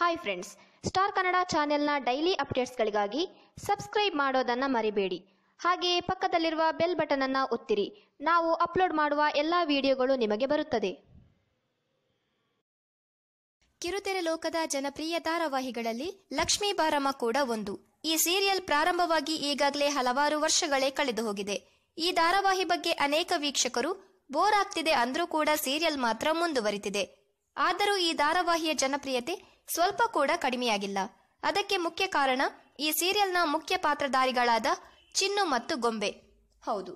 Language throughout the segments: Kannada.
ಹಾಯ್ ಫ್ರೆಂಡ್ಸ್ ಸ್ಟಾರ್ ಕನ್ನಡ ಚಾನೆಲ್ನ ಡೈಲಿ ಅಪ್ಡೇಟ್ಸ್ಗಳಿಗಾಗಿ ಸಬ್ಸ್ಕ್ರೈಬ್ ಮಾಡೋದನ್ನು ಮರಿಬೇಡಿ ಹಾಗೆಯೇ ಪಕ್ಕದಲ್ಲಿರುವ ಬೆಲ್ ಬಟನ್ ಒತ್ತಿರಿ ನಾವು ಅಪ್ಲೋಡ್ ಮಾಡುವ ಎಲ್ಲ ವಿಡಿಯೋಗಳು ನಿಮಗೆ ಬರುತ್ತದೆ ಕಿರುತೆರೆ ಲೋಕದ ಜನಪ್ರಿಯ ಧಾರಾವಾಹಿಗಳಲ್ಲಿ ಲಕ್ಷ್ಮೀ ಬಾರಮ್ಮ ಕೂಡ ಒಂದು ಈ ಸೀರಿಯಲ್ ಪ್ರಾರಂಭವಾಗಿ ಈಗಾಗಲೇ ಹಲವಾರು ವರ್ಷಗಳೇ ಕಳೆದು ಹೋಗಿದೆ ಈ ಧಾರಾವಾಹಿ ಬಗ್ಗೆ ಅನೇಕ ವೀಕ್ಷಕರು ಬೋರ್ ಆಗ್ತಿದೆ ಅಂದ್ರೂ ಕೂಡ ಸೀರಿಯಲ್ ಮಾತ್ರ ಮುಂದುವರಿತಿದೆ ಆದರೂ ಈ ಧಾರಾವಾಹಿಯ ಜನಪ್ರಿಯತೆ ಸ್ವಲ್ಪ ಕೂಡ ಕಡಿಮೆಯಾಗಿಲ್ಲ ಅದಕ್ಕೆ ಮುಖ್ಯ ಕಾರಣ ಈ ಸೀರಿಯಲ್ನ ಮುಖ್ಯ ಪಾತ್ರಧಾರಿಗಳಾದ ಚಿನ್ನು ಮತ್ತು ಗೊಂಬೆ ಹೌದು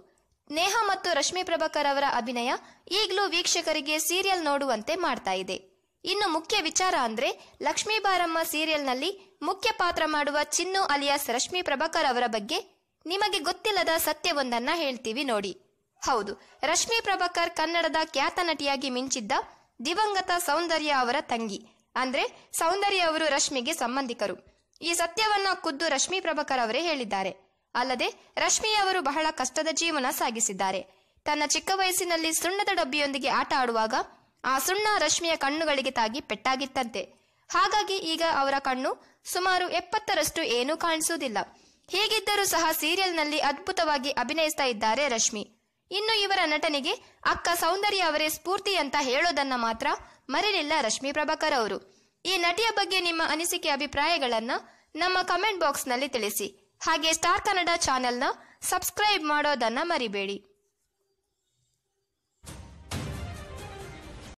ನೇಹ ಮತ್ತು ರಶ್ಮಿ ಪ್ರಭಾಕರ್ ಅವರ ಅಭಿನಯ ಈಗಲೂ ವೀಕ್ಷಕರಿಗೆ ಸೀರಿಯಲ್ ನೋಡುವಂತೆ ಮಾಡ್ತಾ ಇದೆ ಇನ್ನು ಮುಖ್ಯ ವಿಚಾರ ಅಂದ್ರೆ ಲಕ್ಷ್ಮೀ ಬಾರಮ್ಮ ಸೀರಿಯಲ್ನಲ್ಲಿ ಮುಖ್ಯ ಪಾತ್ರ ಮಾಡುವ ಚಿನ್ನು ಅಲಿಯಾಸ್ ರಶ್ಮಿ ಪ್ರಭಾಕರ್ ಅವರ ಬಗ್ಗೆ ನಿಮಗೆ ಗೊತ್ತಿಲ್ಲದ ಸತ್ಯವೊಂದನ್ನ ಹೇಳ್ತೀವಿ ನೋಡಿ ಹೌದು ರಶ್ಮಿ ಪ್ರಭಾಕರ್ ಕನ್ನಡದ ಖ್ಯಾತ ನಟಿಯಾಗಿ ಮಿಂಚಿದ್ದ ದಿವಂಗತ ಸೌಂದರ್ಯ ಅವರ ತಂಗಿ ಅಂದ್ರೆ ಸೌಂದರ್ಯ ಅವರು ರಶ್ಮಿಗೆ ಸಂಬಂಧಿಕರು ಈ ಸತ್ಯವನ್ನ ಖುದ್ದು ರಶ್ಮಿ ಪ್ರಭಾಕರ್ ಅವರೇ ಹೇಳಿದ್ದಾರೆ ಅಲ್ಲದೆ ರಶ್ಮಿ ಅವರು ಬಹಳ ಕಷ್ಟದ ಜೀವನ ಸಾಗಿಸಿದ್ದಾರೆ ತನ್ನ ಚಿಕ್ಕ ವಯಸ್ಸಿನಲ್ಲಿ ಸುಣ್ಣದ ಡಬ್ಬಿಯೊಂದಿಗೆ ಆಟ ಆಡುವಾಗ ಆ ಸುಣ್ಣ ರಶ್ಮಿಯ ಕಣ್ಣುಗಳಿಗೆ ತಾಗಿ ಪೆಟ್ಟಾಗಿತ್ತಂತೆ ಹಾಗಾಗಿ ಈಗ ಅವರ ಕಣ್ಣು ಸುಮಾರು ಎಪ್ಪತ್ತರಷ್ಟು ಏನೂ ಕಾಣಿಸುವುದಿಲ್ಲ ಹೀಗಿದ್ದರೂ ಸಹ ಸೀರಿಯಲ್ನಲ್ಲಿ ಅದ್ಭುತವಾಗಿ ಅಭಿನಯಿಸ್ತಾ ಇದ್ದಾರೆ ರಶ್ಮಿ ಇನ್ನು ಇವರ ನಟನೆಗೆ ಅಕ್ಕ ಸೌಂದರ್ಯ ಅವರೇ ಸ್ಫೂರ್ತಿ ಅಂತ ಹೇಳೋದನ್ನ ಮಾತ್ರ ಮರೆಯಲಿಲ್ಲ ರಶ್ಮಿ ಪ್ರಭಾಕರ್ ಅವರು ಈ ನಟಿಯ ಬಗ್ಗೆ ನಿಮ್ಮ ಅನಿಸಿಕೆ ಅಭಿಪ್ರಾಯಗಳನ್ನ ನಮ್ಮ ಕಮೆಂಟ್ ನಲ್ಲಿ ತಿಳಿಸಿ ಹಾಗೆ ಸ್ಟಾರ್ ಕನ್ನಡ ಚಾನೆಲ್ನ ಸಬ್ಸ್ಕ್ರೈಬ್ ಮಾಡೋದನ್ನ ಮರಿಬೇಡಿ